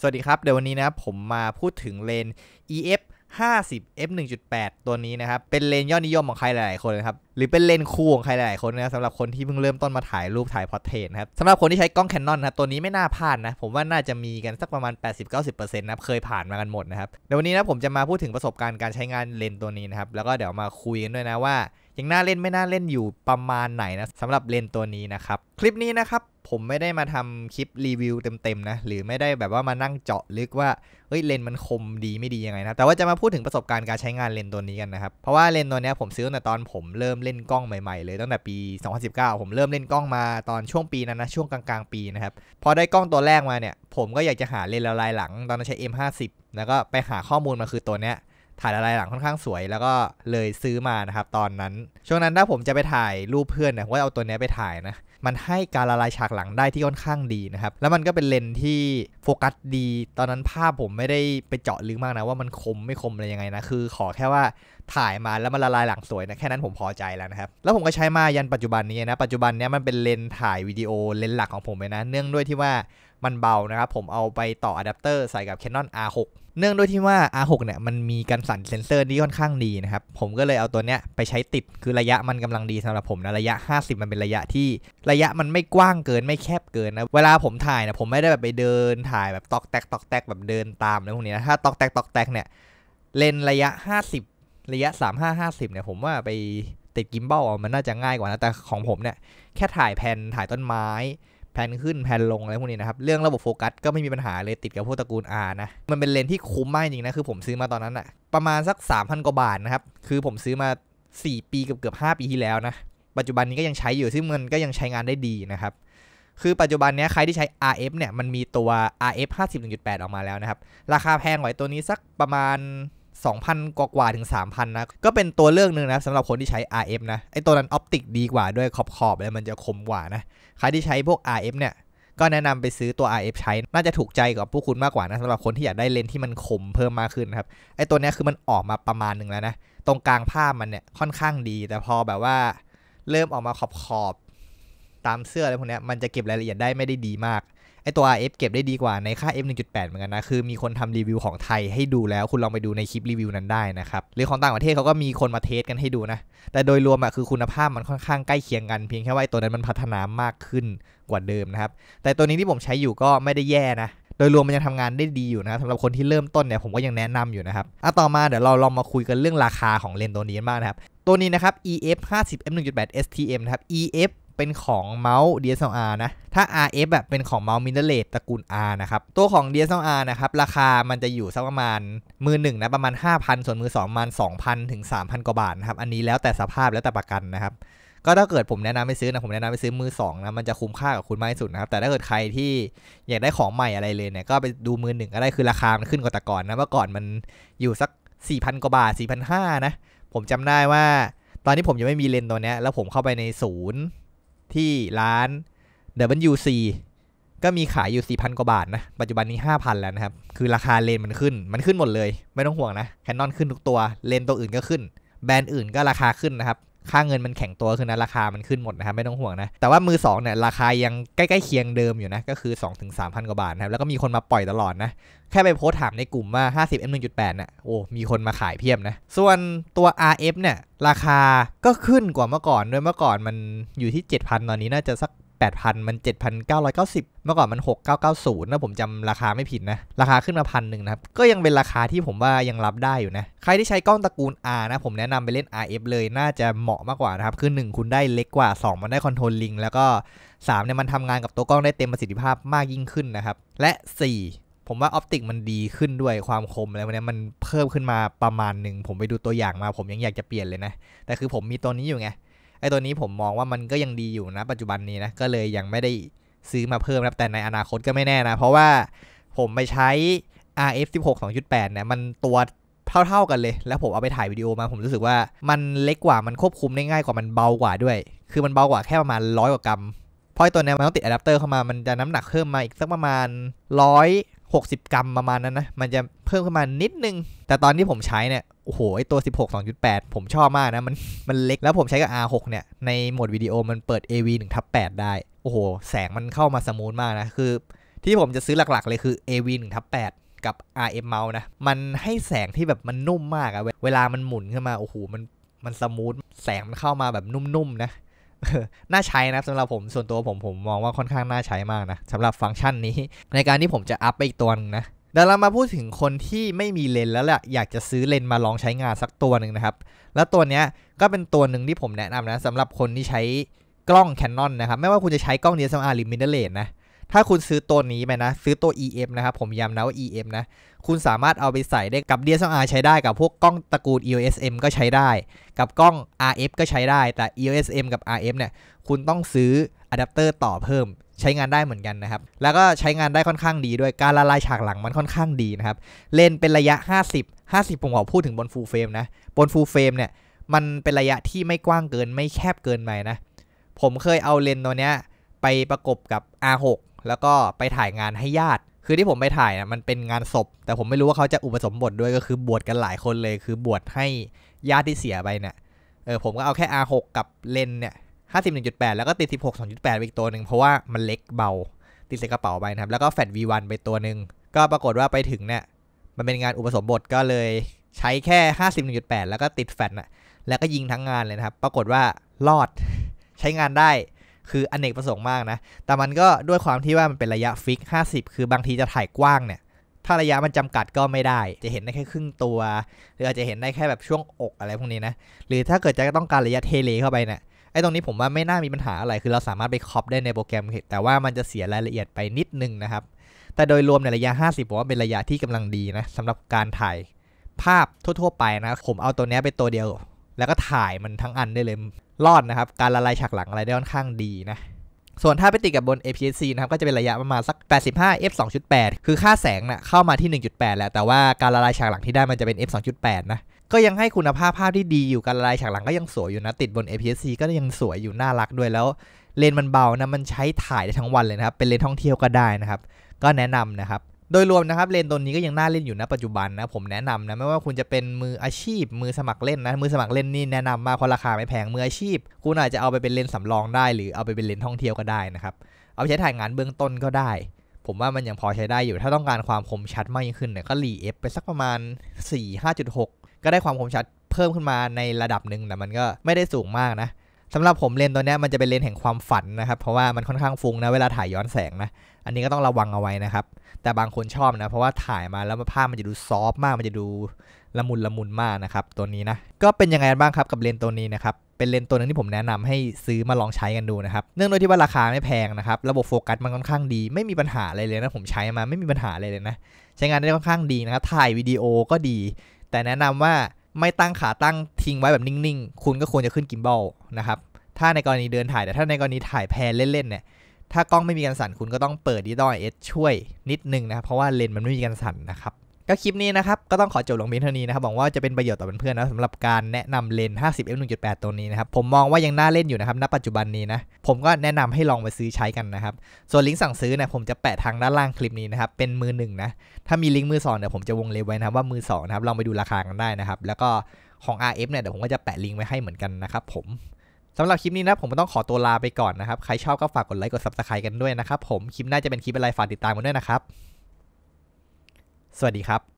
สวัสดีครับ เดี๋ยววันนี้นะผมมาพูดถึงเลน EF 50 f 1.8ตัวนี้นะครับเป็นเลนยอดนิยมของใครหลายๆคนนะครับหรือเป็นเลนคู่ของใครหลายๆคนนะสำหรับคนที่เพิ่งเริ่มต้นมาถ่ายรูปถ่ายพอร์เทรตนครับสำหรับคนที่ใช้กล้องแคนนอนนะตัวนี้ไม่น่าพลาดนะผมว่าน่าจะมีกันสักประมาณ 80-90%นะเคยผ่านมากันหมดนะครับเดี๋ยววันนี้นะผมจะมาพูดถึงประสบการณ์การใช้งานเลนตัวนี้นะครับแล้วก็เดี๋ยวมาคุยกันด้วยนะว่ายังน่าเล่นไม่น่าเล่นอยู่ประมาณไหนนะสำหรับเลนตัวนี้นะครับคลิปนี้นะครับผมไม่ได้มาทำคลิปรีวิวเต็มๆนะหรือไม่ได้แบบว่ามานั่งเจาะลึกว่าเฮ้ยเลนมันคมดีไม่ดียังไงนะแต่ว่าจะมาพูดถึงประสบการณ์การใช้งานเลนตัวนี้กันนะครับเพราะว่าเลนตัวนี้ผมซื้อตั้งแต่ตอนผมเริ่มเล่นกล้องใหม่ ๆ เลยตั้งแต่ปี 2019 ผมเริ่มเล่นกล้องมาตอนช่วงปีนั้นนะช่วงกลางๆ ปีนะครับพอได้กล้องตัวแรกมาเนี่ยผมก็อยากจะหาเลนละลายหลังตอนนั้นใช้ M50 แล้วก็ไปหาข้อมูลมาคือตัวเนี้ยถ่ายละลายหลังค่อนข้างสวยแล้วก็เลยซื้อมานะครับตอนนั้นช่วงนั้นถ้าผมจะไปถ่ายรูปเพื่อนนะว่าเอาตัวนี้ไปถ่ายนะ มันให้การละลายฉากหลังได้ที่ค่อนข้างดีนะครับ แล้วมันก็เป็นเลนที่โฟกัสดี ตอนนั้นภาพผมไม่ได้ไปเจาะลึกมากนะ ว่ามันคมไม่คมอะไรยังไงนะคือขอแค่ว่าถ่ายมาแล้วมันละลายหลังสวยนะแค่นั้นผมพอใจแล้วนะครับแล้วผมก็ใช้มายันปัจจุบันนี้นะปัจจุบันนี้มันเป็นเลนถ่ายวิดีโอเลนหลักของผมเลยนะ เนื่องด้วยที่ว่ามันเบานะครับผมเอาไปต่ออะแดปเตอร์ใส่กับ Canon R6 เนื่องด้วยที่ว่า R6 เนี่ยมันมีการสั่นเซนเซอร์ที่ค่อนข้างดีนะครับผมก็เลยเอาตัวเนี้ยไปใช้ติดคือระยะมันกำลังดีสำหรับผมนะระยะ 50 มันเป็นระยะที่ระยะมันไม่กว้างเกินไม่แคบเกินนะเวลาผมถ่ายนะผมไม่ได้แบบไปเดินถ่ายแบบตอกแตกตอกแตกแบบเดินตามอะไรพวกนี้นะถ้าตอกแตกตอกแตกเนี่ยเลนระยะ 50 ระยะ 3550 เนี่ยผมว่าไปติดกิมบอลมันน่าจะง่ายกว่านะแต่ของผมเนี่ยแค่ถ่ายแผ่นถ่ายต้นไม้แผ่นขึ้นแผ่นลงอะไรพวกนี้นะครับ เรื่องระบบโฟกัสก็ไม่มีปัญหาเลยติดกับพวกตระกูล R นะ มันเป็นเลนที่คุ้มมากจริงนะ คือผมซื้อมาตอนนั้นอะประมาณสัก 3,000กว่าบาทนะครับ คือผมซื้อมา 4 ปีเกือบเกือบ5 ปีที่แล้วนะ ปัจจุบันนี้ก็ยังใช้อยู่ ซึ่งมันก็ยังใช้งานได้ดีนะครับ คือปัจจุบันนี้ใครที่ใช้ RF เนี่ยมันมีตัว RF 5 1 8 ออกมาแล้วนะครับ ราคาแพงกว่าตัวนี้สักประมาณ2,000 กว่ากว่าถึง 3,000นะก็เป็นตัวเลือกหนึ่งนะสำหรับคนที่ใช้ RF นะไอตัวนั้นออปติกดีกว่าด้วยขอบขอบเลยมันจะคมกว่านะใครที่ใช้พวก RF เนี่ย ก็แนะนำไปซื้อตัว RF ใช้น่าจะถูกใจกับผู้คุณมากกว่านะสำหรับคนที่อยากได้เลนส์ที่มันคมเพิ่มมากขึ้นนะครับไอตัวนี้คือมันออกมาประมาณหนึ่งแล้วนะตรงกลางภาพมันเนี่ยค่อนข้างดี แต่พอแบบว่า เริ่มออกมาขอบขอบตามเสื้ออะไรพวกนี้มันจะเก็บรายละเอียดได้ไม่ได้ดีมากไอตัว RF เก็บได้ดีกว่าในค่า F 1.8เหมือนกันนะคือมีคนทำรีวิวของไทยให้ดูแล้วคุณลองไปดูในคลิปรีวิวนั้นได้นะครับหรือของต่างประเทศเขาก็มีคนมาเทสกันให้ดูนะแต่โดยรวมอะคือคุณภาพมันค่อนข้างใกล้เคียงกันเพียงแค่ว่าตัวนั้นมันพัฒนามากขึ้นกว่าเดิมนะครับแต่ตัวนี้ที่ผมใช้อยู่ก็ไม่ได้แย่นะโดยรวมมันยังทำงานได้ดีอยู่นะสำหรับคนที่เริ่มต้นเนี่ยผมก็ยังแนะนำอยู่นะครับอาะต่อมาเดี๋ยวเราลองมาคุยกันเรื่องราคาของเลนส์ตัวนี้บ้างนะครับตัวนี้นะครับ EF 50 M 1.8 STM นะครับ EF เป็นของเมาส์ DSLR นะ ถ้า RF แบบเป็นของเมาส์มินเดเลตตระกูล R นะครับ ตัวของ DSLR นะครับ ราคามันจะอยู่สักประมาณมือหนึ่งนะประมาณ 5,000 ส่วนมือ 2 ประมาณ 2,000ถึง3,000 กว่าบาทนะครับ อันนี้แล้วแต่สภาพแล้วแต่ประกันนะครับ ก็ถ้าเกิดผมแนะนำไปซื้อนะผมแนะนำไปซื้อมือ 2นะมันจะคุ้มค่ากับคุณมากที่สุดนะครับ แต่ถ้าเกิดใครที่อยากได้ของใหม่อะไรเลยเนี่ยก็ไปดูมือหนึ่งก็ได้คือราคามันขึ้นกว่าแต่ก่อนนะเมื่อก่อนมันอยู่สัก4,000กว่าบาท 4,500นะผมจำได้ว่า ตอนนี้ผมยังไม่มีเลนตัวนี้แล้วผมเข้าไปในศูนย์ที่ร้าน WC ก็มีขายอยู่ 4,000 กว่าบาทนะ ปัจจุบันนี้ 5,000 แล้วนะครับ คือราคาเลนมันขึ้น มันขึ้นหมดเลย ไม่ต้องห่วงนะแคนนอนขึ้นทุกตัว เลนตัวอื่นก็ขึ้น แบรนด์อื่นก็ราคาขึ้นนะครับค่าเงินมันแข็งตัวคือนะราคามันขึ้นหมดนะครับไม่ต้องห่วงนะแต่ว่ามือ2เนี่ยราคายังใกล้ๆเคียงเดิมอยู่นะก็คือ 2 3 0 0 0กว่าบาทนะครับแล้วก็มีคนมาปล่อยตลอดนะ แค่ไปโพสถามในกลุ่มว่า50 M 1.8น่ะโอ้มีคนมาขายเพียบนะส่วนตัว RF เนี่ย ราคาก็ขึ้นกว่าเมื่อก่อนด้วยเมื่อก่อนมันอยู่ที่ 7,000 ตอนนี้น่าจะสัก8,000 มัน 7,990 เมื่อก่อนมัน 6,990 นะผมจำราคาไม่ผิดนะ ราคาขึ้นมาพันหนึ่งนะครับ ก็ยังเป็นราคาที่ผมว่ายังรับได้อยู่นะ ใครที่ใช้กล้องตระกูล R นะ ผมแนะนำไปเล่น RF เลย น่าจะเหมาะมากกว่านะครับ คือ 1 คุณได้เล็กกว่า 2 มันได้คอนโทรลลิง แล้วก็3เนี่ยมันทำงานกับตัวกล้องได้เต็มประสิทธิภาพมากยิ่งขึ้นนะครับ และ 4 ผมว่าออปติกมันดีขึ้นด้วยความคมอะไรพวกนี้มันเพิ่มขึ้นมาประมาณหนึ่ง ผมไปดูตัวอย่างมาผมยังอยากจะเปลี่ยนเลยนะ แต่คือผมมีตัวนี้อยู่ไงไอ้ตัวนี้ผมมองว่ามันก็ยังดีอยู่นะ ปัจจุบันนี้นะ ก็เลยยังไม่ได้ซื้อมาเพิ่มนะแต่ในอนาคตก็ไม่แน่นะเพราะว่าผมไปใช้ RF 16 2.8เนี่ยมันตัวเท่าๆกันเลย แล้วผมเอาไปถ่ายวิดีโอมา ผมรู้สึกว่ามันเล็กกว่ามันควบคุมได้ง่ายกว่ามันเบากว่าด้วย คือมันเบากว่าแค่ประมาณร้อยกว่ากรัมเพราะตัวนี้มันต้องติดอะแดปเตอร์เข้ามามันจะน้ำหนักเพิ่มมาอีกสักประมาณร้อย60กรัมประมาณนั้นนะ มันจะเพิ่มขึ้นมานิดนึง แต่ตอนที่ผมใช้เนี่ย โอ้โห ไอตัว 16 2.8 ผมชอบมากนะมันมันเล็ก แล้วผมใช้กับ R6 เนี่ยในโหมดวิดีโอมันเปิด AV 1ทับ8ได้โอ้โห แสงมันเข้ามาสมูทมากนะ คือ ที่ผมจะซื้อหลักๆเลยคือ AV 1ทับ8กับ r f Mount นะมันให้แสงที่แบบมันนุ่มมากอะเวลามันหมุนขึ้นมา โอ้โห มันมันสมูท แสงมันเข้ามาแบบนุ่มๆนะน่าใช้นะสำหรับผมส่วนตัวผมผมมองว่าค่อนข้างน่าใช้มากนะสำหรับฟังก์ชันนี้ ในการที่ผมจะอัพไปอีกตัวนึงนะเดี๋ยวเรามาพูดถึงคนที่ไม่มีเลนแล้วแหละอยากจะซื้อเลนมาลองใช้งานสักตัวหนึ่งนะครับ แล้วตัวเนี้ยก็เป็นตัวหนึ่งที่ผมแนะนำนะสำหรับคนที่ใช้กล้องแคนนอนนะครับไม่ว่าคุณจะใช้กล้อง DSLR หรือมินเดเลนนะถ้าคุณซื้อตัวนี้ไปนะ ซื้อตัว EM นะครับ ผมย้ำนะว่า EM นะ คุณสามารถเอาไปใส่ได้กับ DSLR ใช้ได้กับพวกกล้องตระกูล EOS M ก็ใช้ได้ กับกล้อง RF ก็ใช้ได้ แต่ EOS M กับ RF เนี่ย คุณต้องซื้ออะแดปเตอร์ต่อเพิ่ม ใช้งานได้เหมือนกันนะครับ แล้วก็ใช้งานได้ค่อนข้างดีด้วย การละลายฉากหลังมันค่อนข้างดีนะครับ เลนเป็นระยะ 50 50ผมขอพูดถึงบนฟูลเฟรมนะ บนฟูลเฟรมเนี่ย มันเป็นระยะที่ไม่กว้างเกิน ไม่แคบเกินไปนะ ผมเคยเอาเลนตัวเนี้ยไปประกบกับ R6 แล้วก็ไปถ่ายงานให้ญาติ คือที่ผมไปถ่ายนะมันเป็นงานศพ แต่ผมไม่รู้ว่าเขาจะอุปสมบทด้วยก็คือบวชกันหลายคนเลย คือบวชให้ญาติที่เสียไปเนะี่ย เออผมก็เอาแค่ R6 กับเลนเนี่ย51.8 แล้วก็ติด 16 2.8อีกตัวหนึ่งเพราะว่ามันเล็กเบา ติดใส่กระเป๋าไปนะครับ แล้วก็แฟด V1 ไปตัวหนึ่ง ก็ปรากฏว่าไปถึงเนี่ยมันเป็นงานอุปสมบทก็เลยใช้แค่51.8 แล้วก็ติดแฟดนะแล้วก็ยิงทั้งงานเลยนะครับ ปรากฏว่ารอดใช้งานได้คืออเนกประสงค์มากนะ แต่มันก็ด้วยความที่ว่ามันเป็นระยะฟิก 50 คือบางทีจะถ่ายกว้างเนี่ย ถ้าระยะมันจำกัดก็ไม่ได้ จะเห็นได้แค่ครึ่งตัว หรืออาจจะเห็นได้แค่แบบช่วงอกอะไรพวกนี้นะ หรือถ้าเกิดจะต้องการระยะเทเลเข้าไปเนะี่ย ไอ้ตรงนี้ผมว่าไม่น่ามีปัญหาอะไร คือเราสามารถไปครอปได้ในโปรแกรม แต่ว่ามันจะเสียรายละเอียดไปนิดนึงนะครับ แต่โดยรวมในระยะ 50ผมว่าเป็นระยะที่กำลังดีนะสำหรับการถ่ายภาพทั่ว ๆ ไปนะ ผมเอาตัวนี้เป็นตัวเดียวแล้วก็ถ่ายมันทั้งอันได้เลย รอดนะครับ การละลายฉากหลังอะไรได้ค่อนข้างดีนะ ส่วนถ้าไปติดกับบน APS-C นะครับ ก็จะเป็นระยะประมาณสัก85 f 2.8คือค่าแสงนะ่ะเข้ามาที่ 1.8 แล้ว แต่ว่า การละลายฉากหลังที่ได้มันจะเป็น f 2.8นะ ก็ยังให้คุณภาพภาพที่ดีอยู่ การละลายฉากหลังก็ยังสวยอยู่นะ ติดบน APS-C ก็ยังสวยอยู่น่ารักด้วย แล้ว เลนมันเบานะมันใช้ถ่ายได้ทั้งวันเลยนะครับ เป็นเลนท่องเที่ยวก็ได้นะครับ ก็แนะนำนะครับโดยรวมนะครับเลนตัวนี้ก็ยังน่าเล่นอยู่นะปัจจุบันนะผมแนะนำนะ ไม่ว่าคุณจะเป็นมืออาชีพมือสมัครเล่นนะมือสมัครเล่นนี่แนะนำมากเพราะราคาไม่แพงมืออาชีพคุณอาจจะเอาไปเป็นเลนสำรองได้ หรือเอาไปเป็นเลนท่องเที่ยวก็ได้นะครับเอาไปใช้ถ่ายงานเบื้องต้นก็ได้ผมว่ามันยังพอใช้ได้อยู่ถ้าต้องการความคมชัดมากยิ่งขึ้นเนี่ยก็รีเอฟไปสักประมาณ 4 5.6 ก็ได้ความคมชัดเพิ่มขึ้นมาในระดับหนึ่งแต่มันก็ไม่ได้สูงมากนะสำหรับผมเลนตัวนี้มันจะเป็นเลนแห่งความฝันนะครับ เพราะว่ามันค่อนข้างฟุ้งนะเวลาถ่ายย้อนแสงนะอันนี้ก็ต้องระวังเอาไว้นะครับแต่บางคนชอบนะเพราะว่าถ่ายมาแล้วภาพมันจะดูซอฟมาก มันจะดูละมุนละมุนมากนะครับตัวนี้นะก็เป็นยังไงบ้างครับกับเลนตัวนี้นะครับเป็นเลนตัวนึงที่ผมแนะนำให้ซื้อมาลองใช้กันดูนะครับเนื่องด้วยที่ว่าราคาไม่แพงนะครับระบบโฟกัสมันค่อนข้างดี ไม่มีปัญหาอะไรเลยนะ ผมใช้มาไม่มีปัญหาอะไรเลยนะ ใช้งานได้ค่อนข้างดีนะครับถ่ายวิดีโอก็ดี แต่แนะนำว่าไม่ตั้งขาตั้งทิ้งไว้แบบนิ่งๆ คุณก็ควรจะขึ้นกิมบอลนะครับ ถ้าในกรณีเดินถ่ายแต่ถ้าในกรณีถ่ายแพนเล่นๆเนี่ย ถ้ากล้องไม่มีการสั่นคุณก็ต้องเปิดดิจิตอลเอช่วยนิดนึงนะเพราะว่าเลนส์มันไม่มีการสั่นนะครับก็คลิปนี้นะครับก็ต้องขอจบลงเพียงเท่านี้นะครับหวังว่าจะเป็นประโยชน์ต่อเพื่อนๆนะสำหรับการแนะนำเลน 50 f 1.8 ตัวนี้นะครับผมมองว่ายังน่าเล่นอยู่นะครับณปัจจุบันนี้นะผมก็แนะนำให้ลองไปซื้อใช้กันนะครับส่วนลิงก์สั่งซื้อเนี่ยผมจะแปะทางด้านล่างคลิปนี้นะครับเป็นมือหนึ่งนะถ้ามีลิงก์มือสองเดี๋ยวผมจะวงเล็บไว้นะว่ามือสองนะครับลองไปดูราคากันได้นะครับแล้วก็ของ RF เนี่ยเดี๋ยวผมก็จะแปะลิงก์ไว้ให้เหมือนกันนะครับผมสำหรับคลิปนี้นะผมต้องขอตัวลาไปก่อนนะครับใครชอบก็ฝากกดไลค์กด subscribe กันด้วยนะครับผมคลิปหน้าจะเป็นคลิปอะไรฝากติดตามกันด้วยนะครับสวัสดีครับ